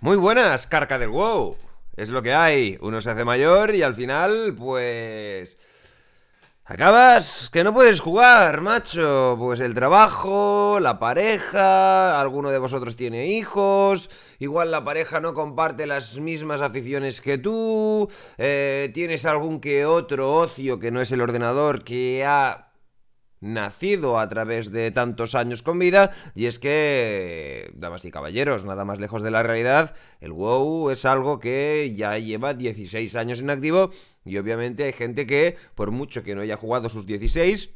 Muy buenas, carca del WoW. Es lo que hay. Uno se hace mayor y al final, pues... Acabas que no puedes jugar, macho. Pues el trabajo, la pareja, alguno de vosotros tiene hijos, igual la pareja no comparte las mismas aficiones que tú, eh, tienes algún que otro ocio que no es el ordenador que ha nacido a través de tantos años con vida, y es que, damas y caballeros, nada más lejos de la realidad, el WoW es algo que ya lleva 16 años en activo, y obviamente hay gente que, por mucho que no haya jugado sus 16,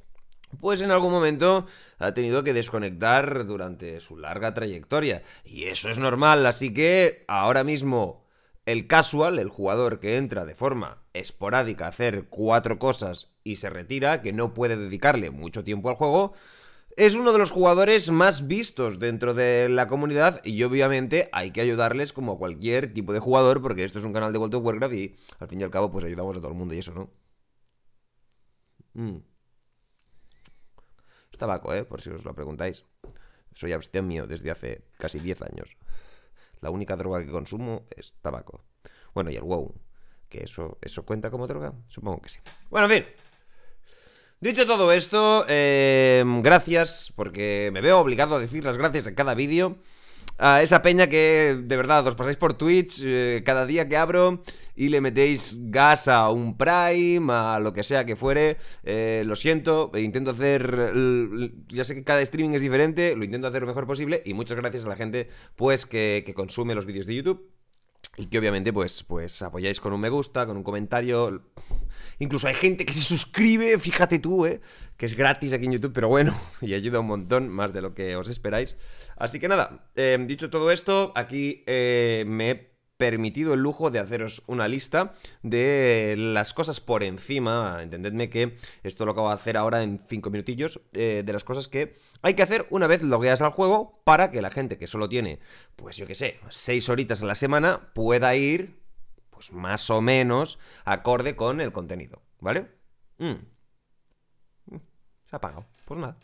pues en algún momento ha tenido que desconectar durante su larga trayectoria. Y eso es normal, así que ahora mismo el casual, el jugador que entra de forma esporádica a hacer cuatro cosas y se retira, que no puede dedicarle mucho tiempo al juego, es uno de los jugadores más vistos dentro de la comunidad y obviamente hay que ayudarles como cualquier tipo de jugador porque esto es un canal de World of Warcraft y al fin y al cabo pues ayudamos a todo el mundo y eso, ¿no? Mm. Está ¿eh? Por si os lo preguntáis. Soy abstemio desde hace casi 10 años. La única droga que consumo es tabaco. Bueno, y el wow. ¿Que eso, eso cuenta como droga? Supongo que sí. Bueno, en fin. Dicho todo esto, eh, gracias, porque me veo obligado a decir las gracias en cada vídeo a esa peña que de verdad os pasáis por Twitch eh, cada día que abro y le metéis gas a un Prime, a lo que sea que fuere. Eh, lo siento, eh, intento hacer. Ya sé que cada streaming es diferente, lo intento hacer lo mejor posible y muchas gracias a la gente pues que, que consume los vídeos de YouTube. Y que obviamente pues, pues apoyáis con un me gusta, con un comentario, Incluso hay gente que se suscribe, fíjate tú, ¿eh? que es gratis aquí en YouTube, pero bueno, y ayuda un montón, más de lo que os esperáis. Así que nada, eh, dicho todo esto, aquí eh, me he permitido el lujo de haceros una lista de las cosas por encima, entendedme que esto lo acabo de hacer ahora en cinco minutillos, eh, de las cosas que hay que hacer una vez logueadas al juego para que la gente que solo tiene, pues yo qué sé, 6 horitas a la semana pueda ir pues, más o menos acorde con el contenido, ¿vale? Mm. Mm. Se ha apagado, pues nada.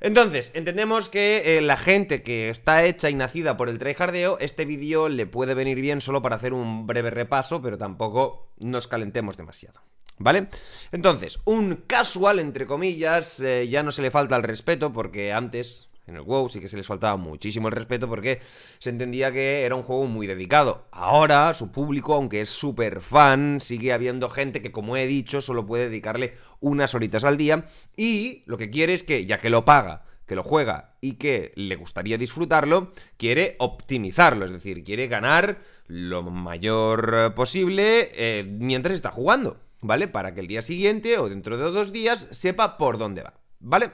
Entonces, entendemos que eh, la gente que está hecha y nacida por el tryhardeo, este vídeo le puede venir bien solo para hacer un breve repaso, pero tampoco nos calentemos demasiado. ¿Vale? Entonces, un casual, entre comillas, eh, ya no se le falta el respeto porque antes en el WoW sí que se les faltaba muchísimo el respeto porque se entendía que era un juego muy dedicado. Ahora, su público, aunque es súper fan, sigue habiendo gente que, como he dicho, solo puede dedicarle unas horitas al día y lo que quiere es que, ya que lo paga, que lo juega y que le gustaría disfrutarlo, quiere optimizarlo, es decir, quiere ganar lo mayor eh, posible eh, mientras está jugando, ¿vale? Para que el día siguiente o dentro de dos días sepa por dónde va, ¿vale?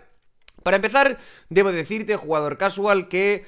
Para empezar, debo decirte, jugador casual, que...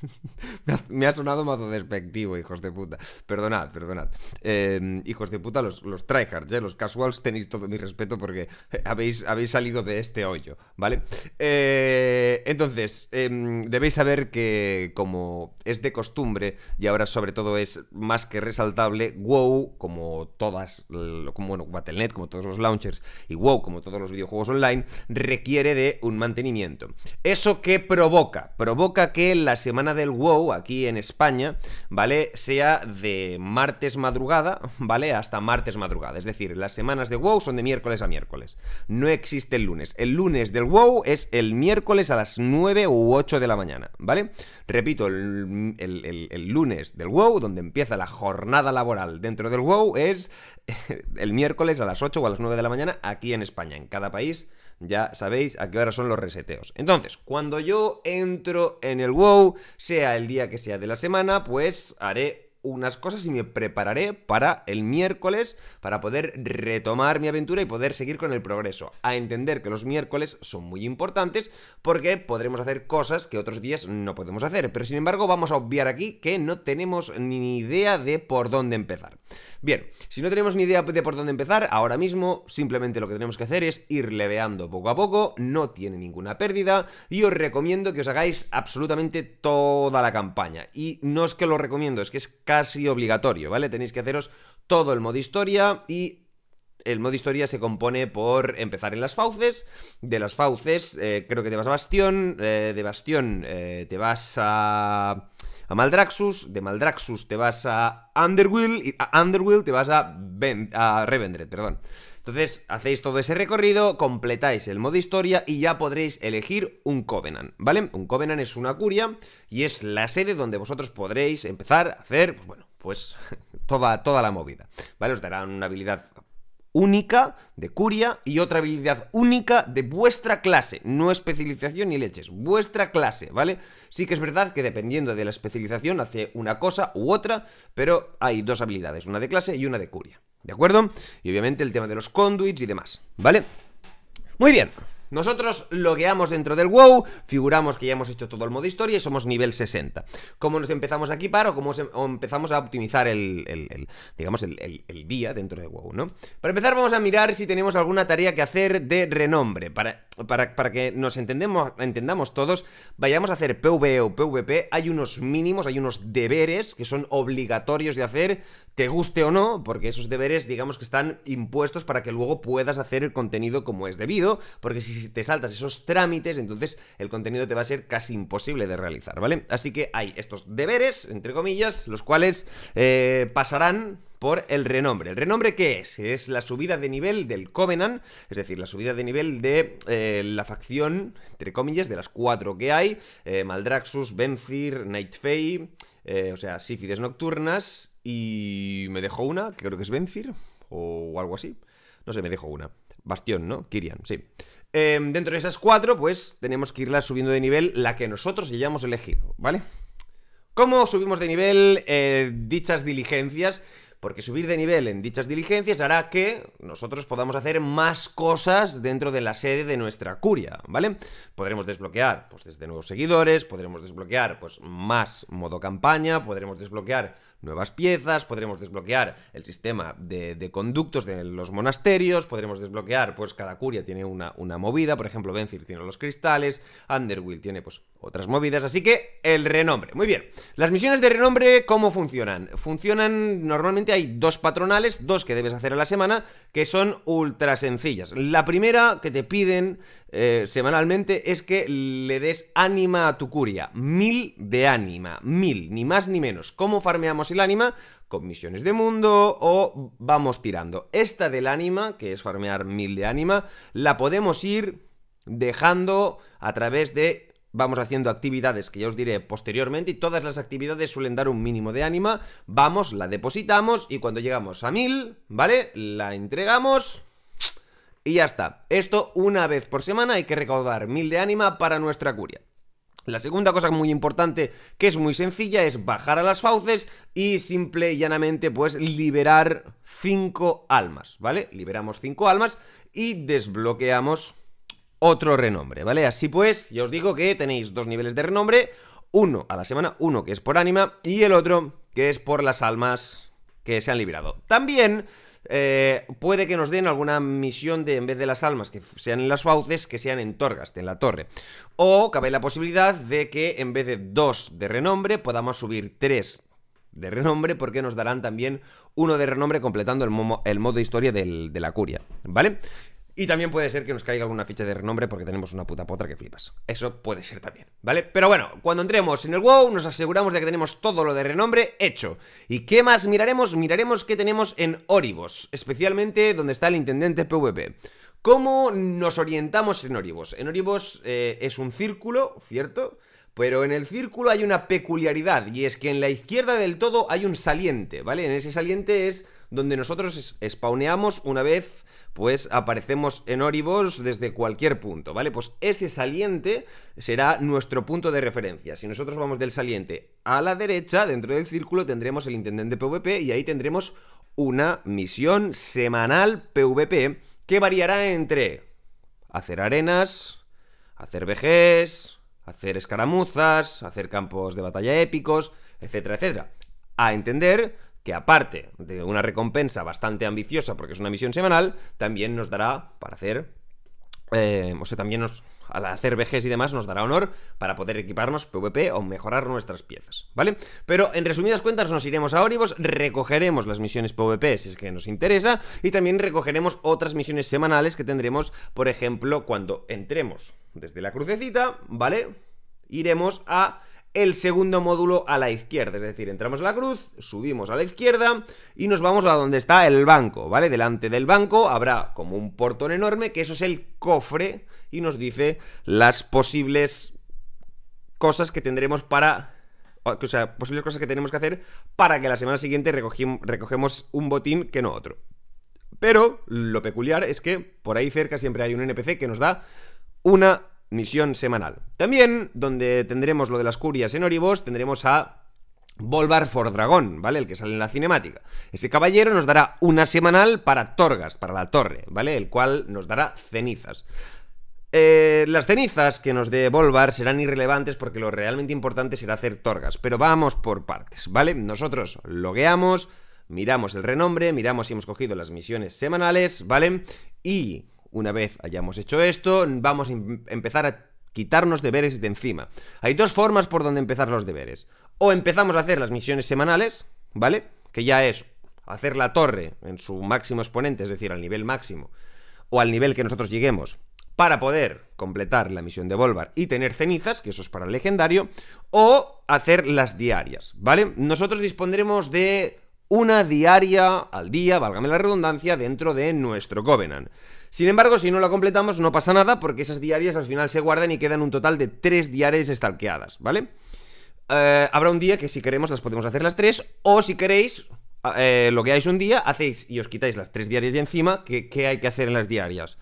me ha sonado mazo despectivo, hijos de puta. Perdonad, perdonad. Em, hijos de puta, los, los tryhards, eh, los casuals, tenéis todo mi respeto porque eh, habéis, habéis salido de este hoyo, ¿vale? Eh, entonces, em, debéis saber que, como es de costumbre, y ahora sobre todo es más que resaltable, WoW, como todas, como bueno, Battle.net, como todos los launchers, y WoW, como todos los videojuegos online, requiere de un mantenimiento. ¿Eso qué provoca? Provoca que la semana del WoW aquí en España, ¿vale? Sea de martes madrugada, ¿vale? Hasta martes madrugada. Es decir, las semanas de WoW son de miércoles a miércoles. No existe el lunes. El lunes del WoW es el miércoles a las 9 u 8 de la mañana, ¿vale? Repito, el, lunes del WoW, donde empieza la jornada laboral dentro del WoW, es el miércoles a las 8 o a las 9 de la mañana aquí en España. En cada país ya sabéis a qué hora son los reseteos. Entonces, cuando yo entro en el WoW, sea el día que sea de la semana, pues haré unas cosas y me prepararé para el miércoles para poder retomar mi aventura y poder seguir con el progreso. A entender que los miércoles son muy importantes porque podremos hacer cosas que otros días no podemos hacer. Pero sin embargo vamos a obviar aquí que no tenemos ni idea de por dónde empezar. Bien, si no tenemos ni idea de por dónde empezar, ahora mismo simplemente lo que tenemos que hacer es ir leveando poco a poco, no tiene ninguna pérdida y os recomiendo que os hagáis absolutamente toda la campaña. Y no es que lo recomiendo, es que es casi obligatorio, ¿vale? Tenéis que haceros todo el modo historia y el modo historia se compone por empezar en las fauces. De las fauces, eh, creo que te vas a Bastión. Eh, de Bastión eh, te vas a. A Maldraxus, de Maldraxus te vas a Underwill y a Underwill te vas a, a perdón. Entonces hacéis todo ese recorrido, completáis el modo historia y ya podréis elegir un Covenant, ¿vale? Un Covenant es una curia y es la sede donde vosotros podréis empezar a hacer, pues bueno, pues toda, toda la movida, ¿vale? Os darán una habilidad única de curia y otra habilidad única de vuestra clase, no especialización ni leches, vuestra clase, ¿vale? Sí que es verdad que dependiendo de la especialización hace una cosa u otra, pero hay dos habilidades, una de clase y una de curia. ¿De acuerdo? Y obviamente el tema de los conduits y demás, ¿vale? Muy bien. Nosotros logueamos dentro del WoW, figuramos que ya hemos hecho todo el modo historia y somos nivel 60. ¿Cómo nos empezamos a equipar o cómo em-, empezamos a optimizar el, digamos, el, día dentro de WoW, ¿no? Para empezar vamos a mirar si tenemos alguna tarea que hacer de renombre. Para, para, para que nos entendemos, entendamos todos, vayamos a hacer PvE o PvP, hay unos mínimos, hay unos deberes que son obligatorios de hacer, te guste o no, porque esos deberes digamos que están impuestos para que luego puedas hacer el contenido como es debido, porque si si te saltas esos trámites, entonces el contenido te va a ser casi imposible de realizar, ¿vale? Así que hay estos deberes, entre comillas, los cuales eh, pasarán por el renombre. ¿El renombre qué es? Es la subida de nivel del Covenant, es decir, la subida de nivel de eh, la facción, entre comillas, de las cuatro que hay, eh, Maldraxxus, Maldraxus, Benfir, Nightfey, o sea, Sífides Nocturnas, y me dejó una, que creo que es Benfir, o algo así. No sé, me dejó una. Bastión, ¿no? Kirian, sí. Em, dentro de esas cuatro, pues tenemos que irla subiendo de nivel la que nosotros ya hayamos elegido, ¿vale? ¿Cómo subimos de nivel eh, dichas diligencias? Porque subir de nivel en dichas diligencias hará que nosotros podamos hacer más cosas dentro de la sede de nuestra curia, ¿vale? Podremos desbloquear, pues desde nuevos seguidores, podremos desbloquear, pues más modo campaña, podremos desbloquear nuevas piezas, podremos desbloquear el sistema de, conductos de los monasterios, podremos desbloquear, pues cada curia tiene una, movida, por ejemplo, Benzir tiene los cristales, Underwill tiene pues otras movidas, así que el renombre. Muy bien, las misiones de renombre, ¿cómo funcionan? Funcionan, normalmente hay dos patronales, dos que debes hacer a la semana, que son ultra sencillas. La primera que te piden eh, semanalmente es que le des ánima a tu curia. Mil de ánima, mil, ni más ni menos. ¿Cómo farmeamos el ánima? Con misiones de mundo o vamos tirando. Esta del ánima, que es farmear mil de ánima, la podemos ir dejando a través de vamos haciendo actividades que ya os diré posteriormente y todas las actividades suelen dar un mínimo de ánima, vamos, la depositamos y cuando llegamos a mil ¿vale? La entregamos y ya está. Esto una vez por semana hay que recaudar mil de ánima para nuestra curia. La segunda cosa muy importante, que es muy sencilla, es bajar a las fauces y simple y llanamente pues liberar cinco almas, ¿vale? Liberamos cinco almas y desbloqueamos otro renombre, ¿vale? Así pues, ya os digo que tenéis dos niveles de renombre, uno a la semana, uno que es por ánima y el otro que es por las almas que se han liberado. También eh, puede que nos den alguna misión de, en vez de las almas que sean en las fauces, que sean en en la torre. O cabe la posibilidad de que en vez de dos de renombre, podamos subir tres de renombre porque nos darán también uno de renombre completando el, el modo historia de la curia, ¿vale? Y también puede ser que nos caiga alguna ficha de renombre porque tenemos una puta potra que flipas. Eso puede ser también, ¿vale? Pero bueno, cuando entremos en el WoW nos aseguramos de que tenemos todo lo de renombre hecho. ¿Y qué más miraremos? Miraremos qué tenemos en Oribos, especialmente donde está el intendente PvP. ¿Cómo nos orientamos en Oribos? En Oribos eh, es un círculo, ¿cierto? Pero en el círculo hay una peculiaridad, y es que en la izquierda del todo hay un saliente, ¿vale? En ese saliente es donde nosotros spawneamos una vez pues aparecemos en Oribos desde cualquier punto, ¿vale? Pues ese saliente será nuestro punto de referencia. Si nosotros vamos del saliente a la derecha, dentro del círculo tendremos el intendente PvP y ahí tendremos una misión semanal PvP que variará entre hacer arenas, hacer vejez, hacer escaramuzas, hacer campos de batalla épicos, etcétera, etcétera. A entender que aparte de una recompensa bastante ambiciosa, porque es una misión semanal, también nos dará para hacer eh, o sea, también nos, al hacer vejez y demás nos dará honor para poder equiparnos PvP o mejorar nuestras piezas, ¿vale? Pero en resumidas cuentas nos iremos a Oribos, recogeremos las misiones PvP si es que nos interesa y también recogeremos otras misiones semanales que tendremos, por ejemplo, cuando entremos desde la crucecita, ¿vale? Iremos a el segundo módulo a la izquierda. Es decir, entramos a la cruz, subimos a la izquierda y nos vamos a donde está el banco, ¿vale? Delante del banco habrá como un portón enorme, que eso es el cofre, y nos dice las posibles cosas que tendremos para o sea, posibles cosas que tenemos que hacer para que la semana siguiente recogemos un botín que no otro. Pero lo peculiar es que por ahí cerca siempre hay un NPC que nos da una misión semanal. También, donde tendremos lo de las curias en Oribos, tendremos a Volvar for Dragón, ¿vale? El que sale en la cinemática. Ese caballero nos dará una semanal para Torgas, para la torre, ¿vale? El cual nos dará cenizas. Eh, las cenizas que nos dé Volvar serán irrelevantes porque lo realmente importante será hacer Torgas, pero vamos por partes, ¿vale? Nosotros logueamos, miramos el renombre, miramos si hemos cogido las misiones semanales, ¿vale? Y una vez hayamos hecho esto, vamos a em-, empezar a quitarnos deberes de encima. Hay dos formas por donde empezar los deberes. O empezamos a hacer las misiones semanales, ¿vale? Que ya es hacer la torre en su máximo exponente, es decir, al nivel máximo, o al nivel que nosotros lleguemos, para poder completar la misión de Volvar y tener cenizas, que eso es para el legendario, o hacer las diarias, ¿vale? Nosotros dispondremos de una diaria al día, válgame la redundancia, dentro de nuestro Covenant. Sin embargo, si no la completamos no pasa nada porque esas diarias al final se guardan y quedan un total de tres diarias estalqueadas, ¿vale? Eh, habrá un día que si queremos las podemos hacer las tres o si queréis eh, lo que hagáis un día, hacéis y os quitáis las tres diarias de encima, ¿qué hay que hacer en las diarias?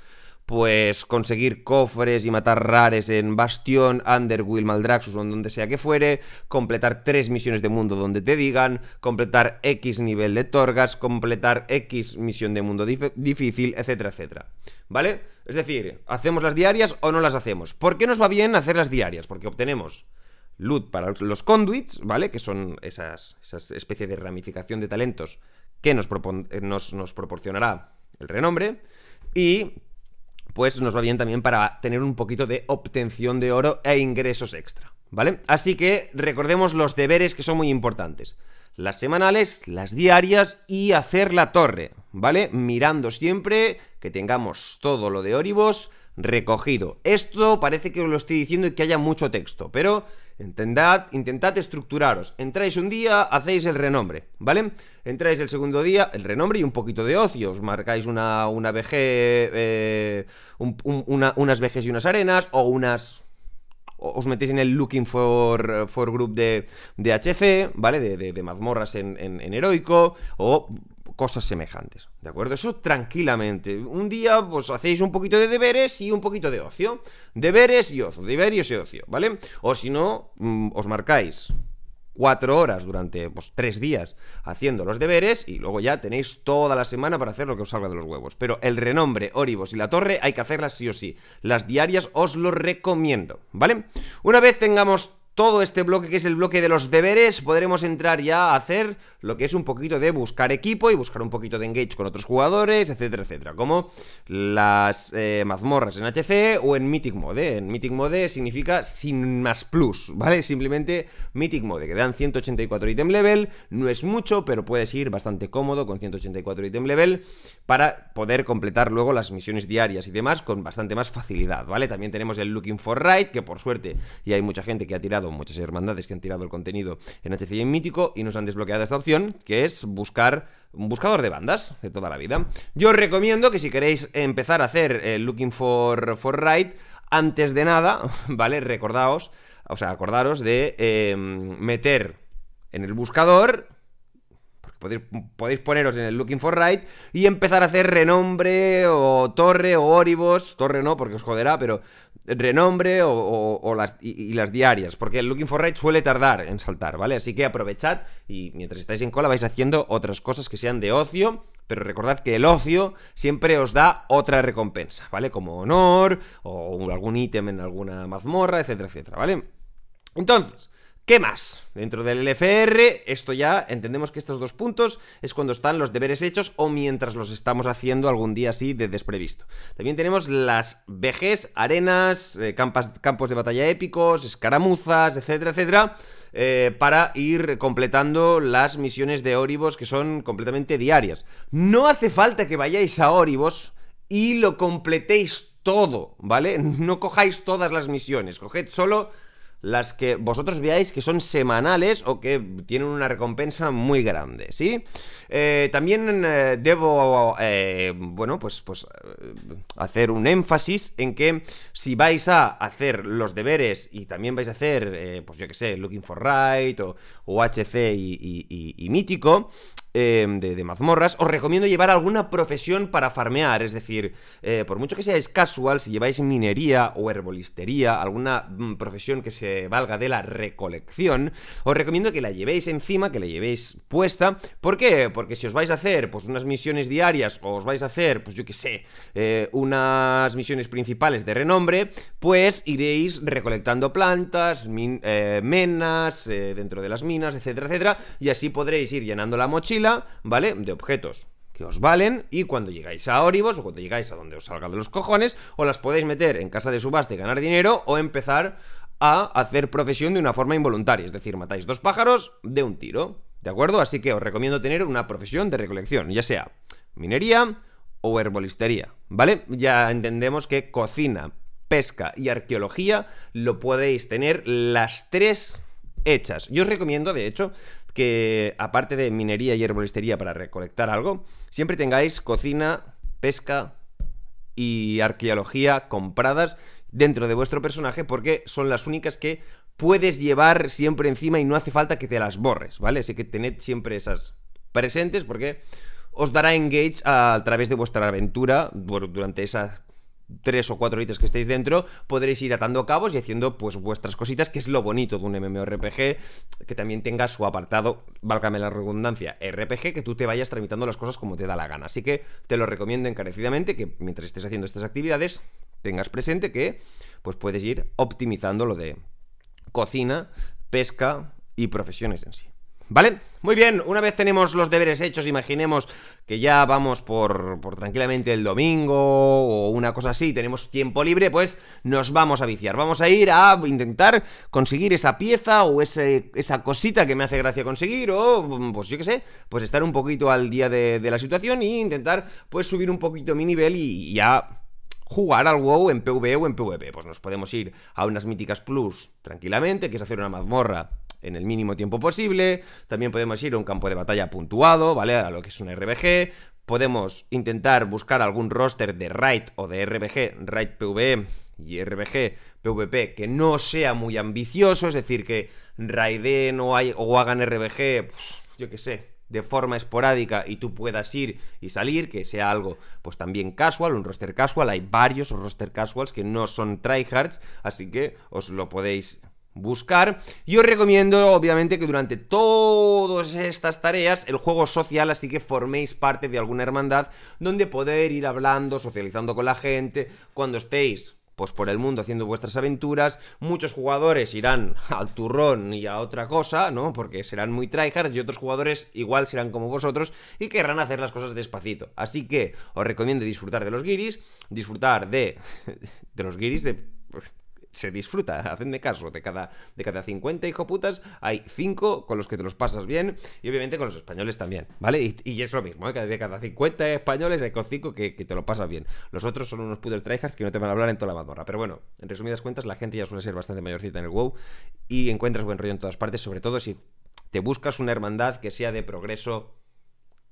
pues conseguir cofres y matar rares en Bastión, Underwill, Maldraxxus o donde sea que fuere, completar tres misiones de mundo donde te digan, completar X nivel de Torgas, completar X misión de mundo difícil, etcétera, etcétera. ¿Vale? Es decir, ¿hacemos las diarias o no las hacemos? ¿Por qué nos va bien hacer las diarias? Porque obtenemos loot para los conduits, ¿vale? Que son esas, esas especie de ramificación de talentos que nos, nos, nos proporcionará el renombre. Y pues nos va bien también para tener un poquito de obtención de oro e ingresos extra, ¿vale? Así que recordemos los deberes que son muy importantes. Las semanales, las diarias y hacer la torre, ¿vale? Mirando siempre que tengamos todo lo de Oribos recogido. Esto parece que os lo estoy diciendo y que haya mucho texto, pero Entendad, intentad estructuraros. Entráis un día, hacéis el renombre, ¿vale? Entráis el segundo día, el renombre y un poquito de ocio. Os marcáis una, una eh, unas vejes y unas arenas, o unas os metéis en el looking for, for group de, de HC, ¿vale? De, mazmorras en, en, heroico, o cosas semejantes, ¿de acuerdo? Eso tranquilamente. Un día, pues hacéis un poquito de deberes y un poquito de ocio. Deberes y ocio, deberes y ocio, ¿vale? O si no, mm, os marcáis cuatro horas durante pues, tres días haciendo los deberes y luego ya tenéis toda la semana para hacer lo que os salga de los huevos. Pero el renombre, Oribos y la torre hay que hacerlas sí o sí. Las diarias os lo recomiendo, ¿vale? Una vez tengamos todo este bloque que es el bloque de los deberes, podremos entrar ya a hacer lo que es un poquito de buscar equipo y buscar un poquito de engage con otros jugadores, etcétera, etcétera. Como las eh, mazmorras en HC o en Mythic Mode. En Mythic Mode significa sin más plus, ¿vale? Simplemente Mythic Mode, que dan 184 item level, no es mucho, pero puedes ir bastante cómodo con 184 item level para poder completar luego las misiones diarias y demás con bastante más facilidad, ¿vale? También tenemos el Looking for Right, que por suerte ya hay mucha gente que ha tirado muchas hermandades que han tirado el contenido en HCI Mítico y nos han desbloqueado esta opción, que es buscar un buscador de bandas de toda la vida. Yo os recomiendo que si queréis empezar a hacer eh, Looking for, for Right, antes de nada, ¿vale? Recordaos, o sea, acordaros de em, meter en el buscador Podéis, poneros en el Looking for Right y empezar a hacer renombre o torre o oribos. Torre no, porque os joderá, pero renombre o, las, y, las diarias. Porque el Looking for Right suele tardar en saltar, ¿vale? Así que aprovechad y mientras estáis en cola vais haciendo otras cosas que sean de ocio. Pero recordad que el ocio siempre os da otra recompensa, ¿vale? Como honor o algún ítem en alguna mazmorra, etcétera, etcétera, ¿vale? Entonces, ¿Qué más? Dentro del LFR, esto ya entendemos que estos dos puntos es cuando están los deberes hechos o mientras los estamos haciendo algún día así de desprevisto. También tenemos las vejes, arenas, eh, campos de batalla épicos, escaramuzas, etcétera, etcétera, eh, para ir completando las misiones de Oribos que son completamente diarias. No hace falta que vayáis a Oribos y lo completéis todo, ¿vale? No cojáis todas las misiones, coged solo las que vosotros veáis que son semanales o que tienen una recompensa muy grande, ¿sí? Eh, también eh, debo, eh, bueno, pues, pues hacer un énfasis en que si vais a hacer los deberes y también vais a hacer, pues yo que sé, Looking for Right o, HC y, y Mítico, Em, de, mazmorras, os recomiendo llevar alguna profesión para farmear, es decir, eh, por mucho que seáis casual, si lleváis minería o herbolistería, alguna mm, profesión que se valga de la recolección, os recomiendo que la llevéis encima, que la llevéis puesta. ¿Por qué? Porque si os vais a hacer pues unas misiones diarias o os vais a hacer, pues yo qué sé, eh, unas misiones principales de renombre, pues iréis recolectando plantas, eh, menas, dentro de las minas, etcétera, etcétera, y así podréis ir llenando la mochila ¿vale? De objetos que os valen y cuando llegáis a Oribos o cuando llegáis a donde os salga de los cojones, o las podéis meter en casa de subasta y ganar dinero o empezar a hacer profesión de una forma involuntaria, es decir, matáis dos pájaros de un tiro, ¿de acuerdo? Así que os recomiendo tener una profesión de recolección, ya sea minería o herbolistería, ¿vale? Ya entendemos que cocina, pesca y arqueología lo podéis tener las tres hechas. Yo os recomiendo, de hecho, que aparte de minería y herbolistería para recolectar algo, siempre tengáis cocina, pesca y arqueología compradas dentro de vuestro personaje porque son las únicas que puedes llevar siempre encima y no hace falta que te las borres, ¿vale? Así que tened siempre esas presentes porque os dará engage a, a través de vuestra aventura durante esa tres o cuatro ítems que estéis dentro, podréis ir atando cabos y haciendo pues vuestras cositas, que es lo bonito de un MMORPG, que también tenga su apartado, válgame la redundancia, RPG, que tú te vayas tramitando las cosas como te da la gana. Así que te lo recomiendo encarecidamente que mientras estés haciendo estas actividades, tengas presente que pues puedes ir optimizando lo de cocina, pesca y profesiones en sí. ¿Vale? Muy bien, una vez tenemos los deberes hechos, imaginemos que ya vamos por, tranquilamente el domingo o una cosa así, tenemos tiempo libre, pues nos vamos a viciar. Vamos a ir a intentar conseguir esa pieza o ese, esa cosita que me hace gracia conseguir o, pues yo qué sé, pues estar un poquito al día de, de la situación e intentar pues subir un poquito mi nivel y ya jugar al WoW en PvE o en PvP. Pues nos podemos ir a unas míticas plus tranquilamente, que es hacer una mazmorra en el mínimo tiempo posible. También podemos ir a un campo de batalla puntuado, ¿vale? A lo que es un RBG. Podemos intentar buscar algún roster de Raid o de RBG, Raid PvE y RBG PvP que no sea muy ambicioso, es decir, que raiden o, hay, o hagan RBG, pues, yo qué sé, de forma esporádica y tú puedas ir y salir, que sea algo pues también casual, un roster casual, hay varios roster casuals que no son tryhards, así que os lo podéis buscar. Y os recomiendo, obviamente, que durante todas estas tareas, el juego social, así que forméis parte de alguna hermandad donde poder ir hablando, socializando con la gente, cuando estéis pues por el mundo haciendo vuestras aventuras, muchos jugadores irán al turrón y a otra cosa, ¿no? Porque serán muy tryhards y otros jugadores igual serán como vosotros y querrán hacer las cosas despacito. Así que os recomiendo disfrutar de los guiris, disfrutar de de los guiris de se disfruta, hacedme caso, de cada, de cada 50 hijoputas hay 5 con los que te los pasas bien y obviamente con los españoles también, ¿vale? Y, es lo mismo, ¿eh? de cada 50 españoles hay con 5 que, te lo pasas bien. Los otros son unos putos traijas que no te van a hablar en toda la mazmorra. Pero bueno, en resumidas cuentas, la gente ya suele ser bastante mayorcita en el WoW y encuentras buen rollo en todas partes, sobre todo si te buscas una hermandad que sea de progreso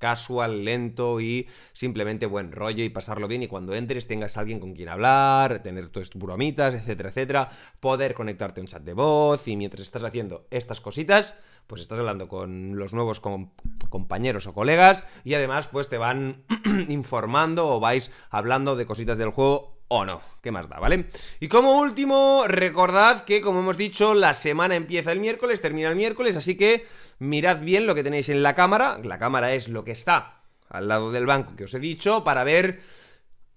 casual, lento y simplemente buen rollo y pasarlo bien y cuando entres tengas alguien con quien hablar, tener tus bromitas, etcétera, etcétera, poder conectarte a un chat de voz y mientras estás haciendo estas cositas, pues estás hablando con los nuevos compañeros o colegas y además pues te van informando o vais hablando de cositas del juego o no. ¿Qué más da, vale? Y como último, recordad que, como hemos dicho, la semana empieza el miércoles, termina el miércoles, así que mirad bien lo que tenéis en la cámara. La cámara es lo que está al lado del banco que os he dicho, para ver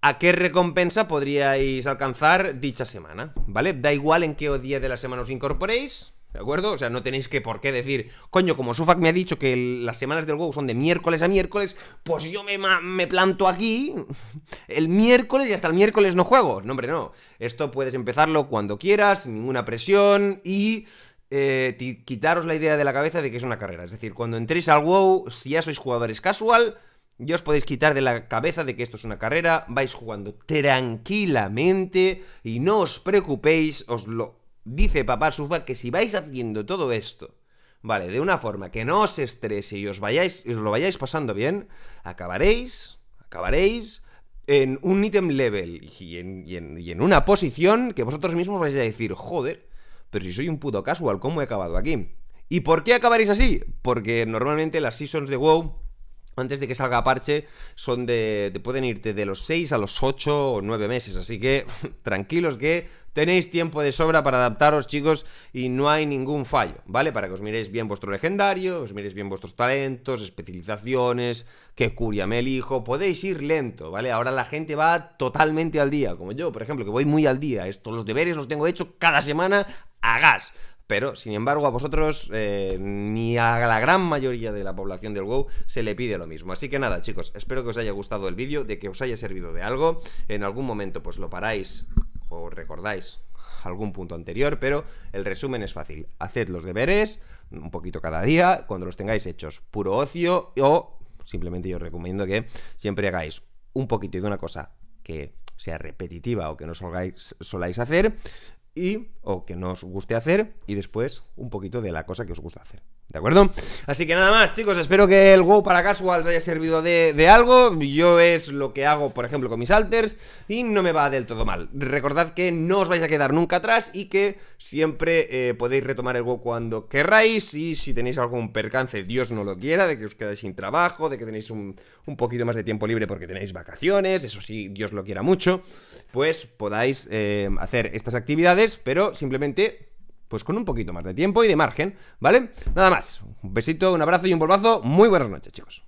a qué recompensa podríais alcanzar dicha semana, ¿vale? Da igual en qué día de la semana os incorporéis, ¿De acuerdo? O sea, no tenéis que por qué decir, coño, como Sufak me ha dicho que las semanas del WoW son de miércoles a miércoles, pues yo me, me planto aquí el miércoles y hasta el miércoles no juego. No, hombre, no. Esto puedes empezarlo cuando quieras, sin ninguna presión y eh, quitaros la idea de la cabeza de que es una carrera. Es decir, cuando entréis al WoW, si ya sois jugadores casual, ya os podéis quitar de la cabeza de que esto es una carrera, vais jugando tranquilamente y no os preocupéis, os lo dice Papá Sufa que si vais haciendo todo esto, ¿vale? De una forma que no os estrese y os, vayáis, y os lo vayáis pasando bien, acabaréis, acabaréis en un item level y en, y en, una posición que vosotros mismos vais a decir, joder, pero si soy un puto casual, ¿cómo he acabado aquí? ¿Y por qué acabaréis así? Porque normalmente las seasons de WoW antes de que salga parche, son de, pueden irte de los 6 a los 8 o 9 meses. Así que tranquilos que tenéis tiempo de sobra para adaptaros, chicos, y no hay ningún fallo, ¿vale? Para que os miréis bien vuestro legendario, os miréis bien vuestros talentos, especializaciones, qué curia me elijo. Podéis ir lento, ¿vale? Ahora la gente va totalmente al día, como yo, por ejemplo, que voy muy al día. Estos, los deberes los tengo hechos cada semana a gas. Pero, sin embargo, a vosotros, eh, ni a la gran mayoría de la población del WoW, se le pide lo mismo. Así que nada, chicos, espero que os haya gustado el vídeo, de que os haya servido de algo. En algún momento, pues lo paráis o recordáis algún punto anterior, pero el resumen es fácil. Haced los deberes, un poquito cada día, cuando los tengáis hechos, puro ocio o simplemente yo os recomiendo que siempre hagáis un poquito de una cosa que sea repetitiva o que no soláis hacer y o que no os guste hacer y después un poquito de la cosa que os gusta hacer. ¿De acuerdo? Así que nada más, chicos, espero que el WoW para Casuals haya servido de, algo. Yo es lo que hago, por ejemplo, con mis alters y no me va del todo mal. Recordad que no os vais a quedar nunca atrás y que siempre eh, podéis retomar el WoW cuando querráis y si tenéis algún percance, Dios no lo quiera, de que os quedáis sin trabajo, de que tenéis un, poquito más de tiempo libre porque tenéis vacaciones, eso sí, Dios lo quiera mucho, pues podáis eh, hacer estas actividades, pero simplemente pues con un poquito más de tiempo y de margen, ¿vale? Nada más, un besito, un abrazo y un polvazo. Muy buenas noches, chicos.